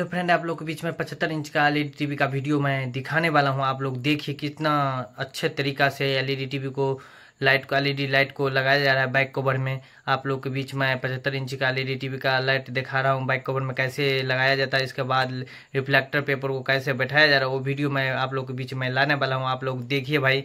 hello friend आप लोग के बीच में पचहत्तर इंच का एलईडी टीवी का वीडियो मैं दिखाने वाला हूं आप लोग देखिए कितना अच्छे तरीका से एलईडी टीवी को लाइट को एलईडी लाइट को लगाया जा रहा है बाइक कवर में आप लोग के बीच में पचहत्तर इंच का एलईडी टीवी का लाइट दिखा रहा हूं बाइक कवर में कैसे लगाया जाता है इसके बाद रिफ्लेक्टर पेपर को कैसे बैठाया जा रहा है वो वीडियो मैं आप लोग के बीच में लाने वाला हूँ आप लोग देखिए भाई